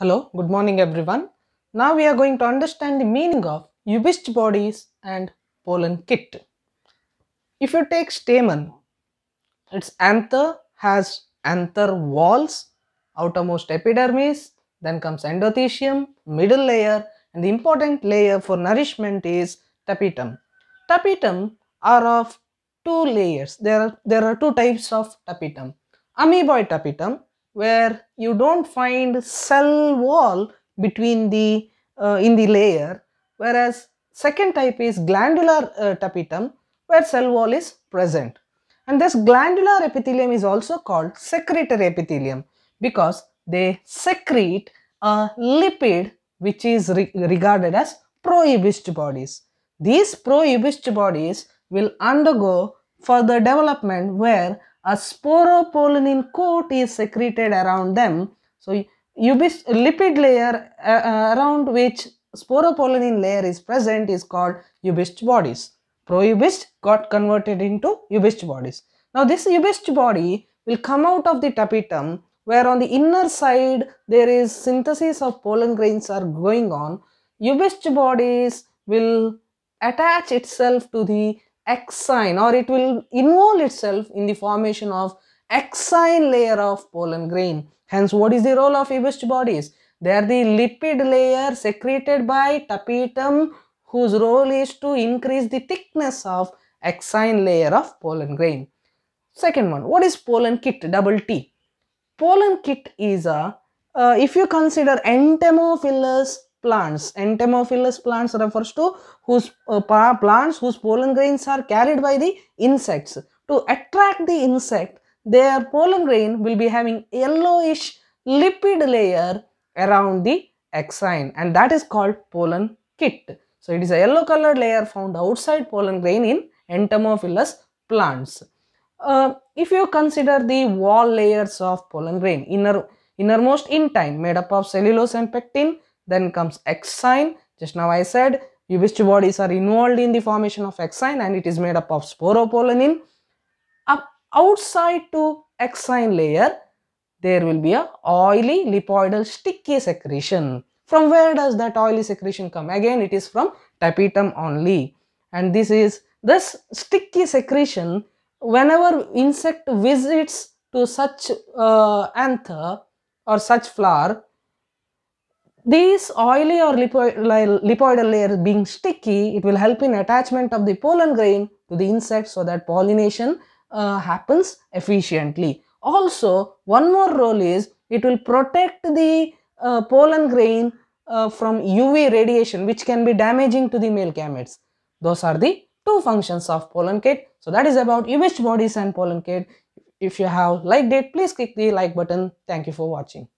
Hello, good morning everyone. Now we are going to understand the meaning of Ubist bodies and pollen kit. If you take stamen, its anther has anther walls, outermost epidermis, then comes endothecium, middle layer and the important layer for nourishment is tapetum. Tapetum are of two layers. There are, there are two types of tapetum. Amoeboid tapetum where you don't find cell wall between the uh, in the layer whereas second type is glandular uh, tapetum where cell wall is present and this glandular epithelium is also called secretory epithelium because they secrete a lipid which is re regarded as prohibished bodies. These prohibished bodies will undergo further development where a sporopollenin coat is secreted around them. So ubis lipid layer uh, uh around which sporopollenin layer is present is called ubist bodies. Proubist got converted into ubist bodies. Now this ubist body will come out of the tapetum where on the inner side there is synthesis of pollen grains are going on. Ubist bodies will attach itself to the sign or it will involve itself in the formation of sign layer of pollen grain. Hence, what is the role of Yeast bodies? They are the lipid layer secreted by tapetum whose role is to increase the thickness of sign layer of pollen grain. Second one, what is pollen kit, double T? Pollen kit is a, uh, if you consider Entomophilus plants. Entomophilous plants refers to whose uh, plants whose pollen grains are carried by the insects. To attract the insect, their pollen grain will be having yellowish lipid layer around the exine, and that is called pollen kit. So it is a yellow colored layer found outside pollen grain in entomophilous plants. Uh, if you consider the wall layers of pollen grain, inner, innermost time made up of cellulose and pectin, then comes X sign. Just now I said Ubistichus bodies are involved in the formation of X-sign and it is made up of sporopollenin. Up outside to X-sign layer, there will be a oily lipoidal sticky secretion. From where does that oily secretion come? Again, it is from tapetum only. And this is this sticky secretion, whenever insect visits to such uh, anther or such flower, these oily or lipoidal layers being sticky, it will help in attachment of the pollen grain to the insect so that pollination uh, happens efficiently. Also, one more role is it will protect the uh, pollen grain uh, from UV radiation which can be damaging to the male gametes. Those are the two functions of pollen kit. So that is about UVH bodies and pollen kit. If you have liked it, please click the like button. Thank you for watching.